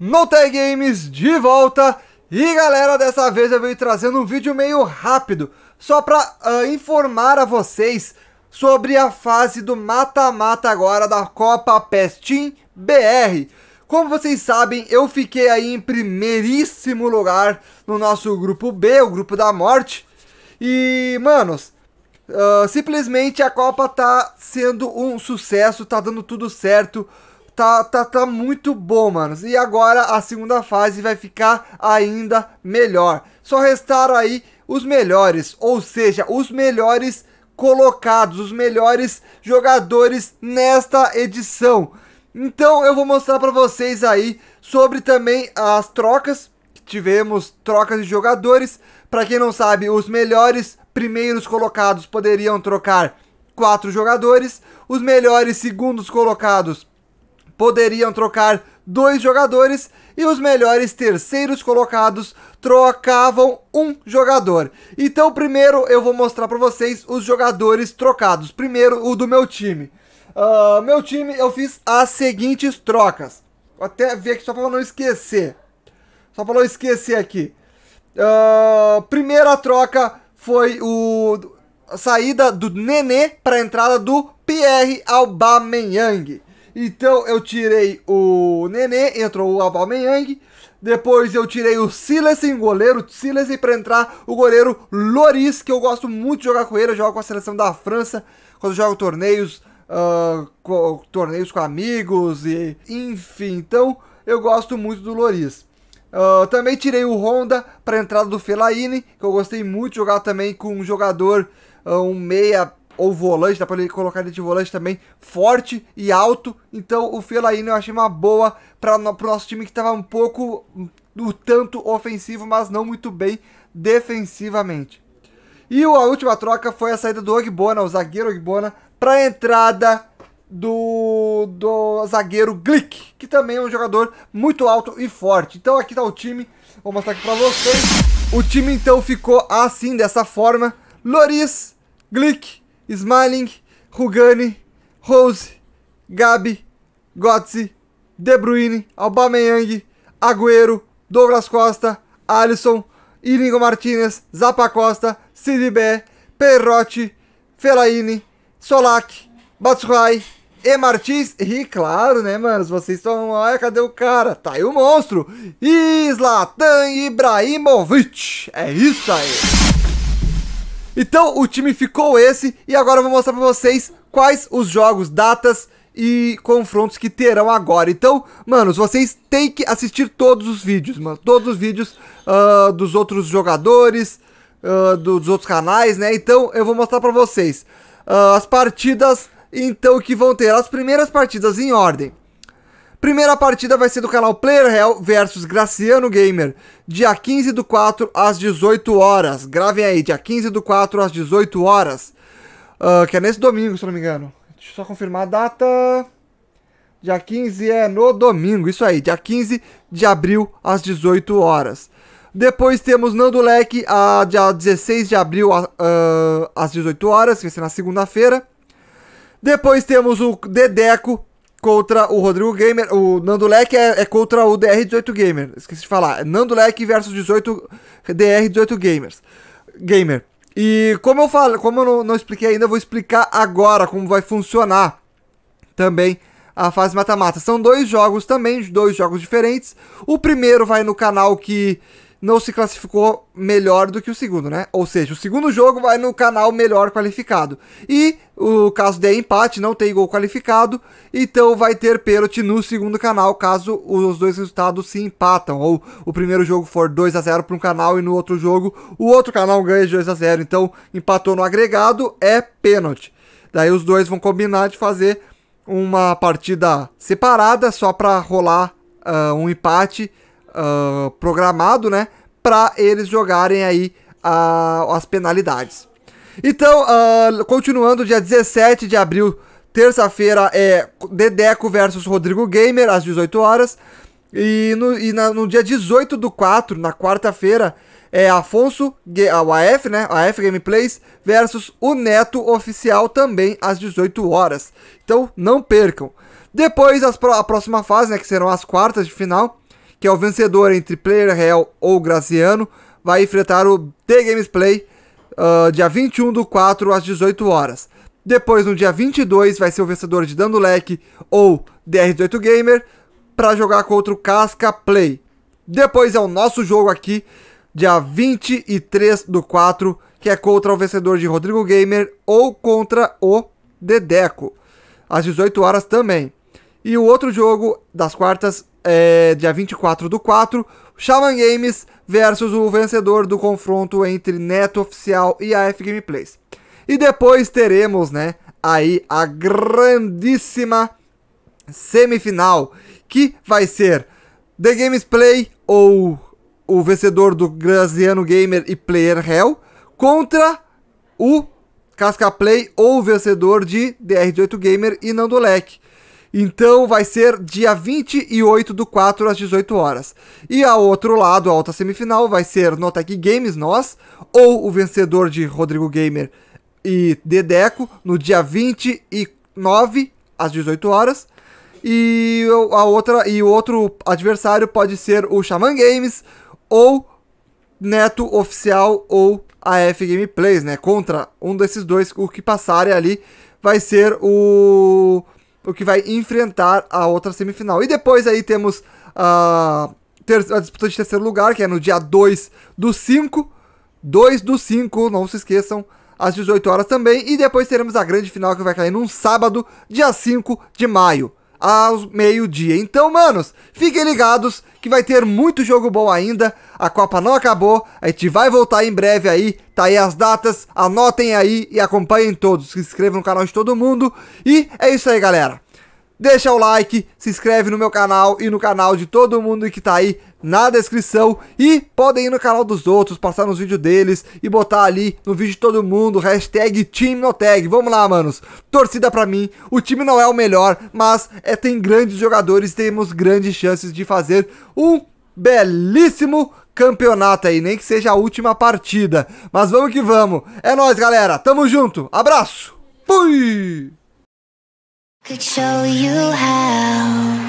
Motai Games de volta e galera, dessa vez eu venho trazendo um vídeo meio rápido só para uh, ah, informar a vocês sobre a fase do mata-mata agora da Copa Pestin BR. Como vocês sabem, eu fiquei aí em primeiríssimo lugar no nosso grupo B, o grupo da morte. E, manos, uh, simplesmente a Copa tá sendo um sucesso, tá dando tudo certo tá, tá, tá muito bom, mano. E agora a segunda fase vai ficar ainda melhor. Só restaram aí os melhores, ou seja, os melhores colocados, os melhores jogadores nesta edição. Então eu vou mostrar para vocês aí sobre também as trocas, tivemos trocas de jogadores. Para quem não sabe, os melhores primeiros colocados poderiam trocar quatro jogadores, os melhores segundos colocados poderiam trocar dois jogadores e os melhores terceiros colocados trocavam um jogador. Então, primeiro eu vou mostrar para vocês os jogadores trocados. Primeiro, o do meu time. Uh, meu time, eu fiz as seguintes trocas. Vou até ver aqui só para não esquecer. Só para não esquecer aqui. Uh, primeira troca foi o a saída do Nenê para entrada do Pierre Aubameyang. Então eu tirei o Nenê, entrou o Aubameyang. Depois eu tirei o Silesen, goleiro Silesen, para entrar o goleiro Loris, que eu gosto muito de jogar com ele. Eu jogo com a seleção da França, quando jogo torneios, uh, co torneios com amigos e enfim. Então eu gosto muito do Loris. Uh, ah, também tirei o Honda para entrada do Fellaini, que eu gostei muito de jogar também com um jogador, uh, um meia ou volante, dá pra ele colocar ele de volante também, forte e alto. Então o Fellaini eu achei uma boa para no, pro nosso time que tava um pouco do hum, tanto ofensivo, mas não muito bem defensivamente. E a última troca foi a saída do Ogbona, o zagueiro Ogbona, para entrada do, do zagueiro Glick, que também é um jogador muito alto e forte. Então aqui está o time, vou mostrar aqui para vocês. O time então ficou assim, dessa forma. Loris, Glick, Smiling, Rugani, Rose, Gabi, Götze, De Bruyne, Aubameyang, Agüero, Douglas Costa, Alisson, Inigo Martinez, Zapa Costa, Sidibé, Perrotti, Fellaini, Solak, Batshuayi, e Martins, e claro, né, Se Vocês estão. Olha, cadê o cara? Tá aí o monstro! Islatan Ibrahimovic! É isso aí! Então o time ficou esse e agora eu vou mostrar para vocês quais os jogos, datas e confrontos que terão agora. Então, manos, vocês têm que assistir todos os vídeos, mano. Todos os vídeos uh, dos outros jogadores, uh, ah, do, dos outros canais, né? Então, eu vou mostrar pra vocês uh, as partidas, então, que vão ter. As primeiras partidas em ordem. Primeira partida vai ser do canal Player Hell versus Graciano Gamer, dia 15 do 4 às 18 horas. Gravem aí, dia 15 do 4 às 18 horas. Uh, que é nesse domingo, se não me engano. Deixa eu só confirmar a data. Dia 15 é no domingo, isso aí, dia 15 de abril às 18 horas. Depois temos Nando Leque, a, dia 16 de abril a, uh, às 18 horas, que vai ser na segunda-feira. Depois temos o Dedeco, contra o Rodrigo Gamer. O Nando Leque é, é, contra o DR18 Gamer. Esqueci de falar. É Nando Leque versus 18 DR18 Gamers. Gamer. E como eu falo, como eu não, não expliquei ainda, eu vou explicar agora como vai funcionar também a fase mata-mata. São dois jogos também, dois jogos diferentes. O primeiro vai no canal que não se classificou melhor do que o segundo, né? Ou seja, o segundo jogo vai no canal melhor qualificado. E o caso de empate, não tem gol qualificado, então vai ter pênalti no segundo canal caso os dois resultados se empatam ou o primeiro jogo for 2 a 0 para um canal e no outro jogo o outro canal ganha 2 a 0. Então, empatou no agregado é pênalti. Daí os dois vão combinar de fazer uma partida separada só para rolar uh, um empate ah, programado, né? Para eles jogarem aí uh, as penalidades. Então, uh, continuando, dia 17 de abril, terça-feira, é Dedeco versus Rodrigo Gamer, às 18 horas. E no, e na, no dia 18 do 4, na quarta-feira, é Afonso, ah, o AF, né? AF Gameplays versus o Neto Oficial também às 18 horas. Então não percam. Depois as, a próxima fase, né? Que serão as quartas de final que é o vencedor entre Player Real ou Graciano, vai enfrentar o The Games Play uh, dia 21 do 4 às 18 horas. Depois, no dia 22, vai ser o vencedor de Dando Leque ou DR18 Gamer para jogar contra o Casca Play. Depois é o nosso jogo aqui, dia 23 do 4, que é contra o vencedor de Rodrigo Gamer ou contra o Dedeco, às 18 horas também. E o outro jogo das quartas é, dia 24 do 4, Shaman Games versus o vencedor do confronto entre Neto Oficial e AF Gameplays. E depois teremos, né, aí a grandíssima semifinal, que vai ser The Games Play ou o vencedor do Graziano Gamer e Player Hell contra o Casca Play ou vencedor de DR18 Gamer e Nandolec. Então vai ser dia 28 do 4 às 18 horas. E a outro lado, a outra semifinal, vai ser Notec Games, nós, ou o vencedor de Rodrigo Gamer e Dedeco, no dia 29 às 18 horas. E a outra e o outro adversário pode ser o Xamã Games ou Neto Oficial ou a F Gameplays, né? Contra um desses dois, o que passarem ali vai ser o o que vai enfrentar a outra semifinal. E depois aí temos a, a disputa de terceiro lugar, que é no dia 2 do 5. 2 do 5, não se esqueçam, às 18 horas também. E depois teremos a grande final que vai cair num sábado, dia 5 de maio ao meio-dia. Então, manos, fiquem ligados que vai ter muito jogo bom ainda. A Copa não acabou, a gente vai voltar em breve aí. Tá aí as datas, anotem aí e acompanhem todos. Se inscrevam no canal de todo mundo. E é isso aí, galera deixa o like, se inscreve no meu canal e no canal de todo mundo que tá aí na descrição. E podem ir no canal dos outros, passar nos vídeos deles e botar ali no vídeo de todo mundo, hashtag TeamNoteg. Vamos lá, manos. Torcida pra mim. O time não é o melhor, mas é, tem grandes jogadores temos grandes chances de fazer um belíssimo campeonato aí, nem que seja a última partida. Mas vamos que vamos. É nóis, galera. Tamo junto. Abraço. Fui! Could show you how.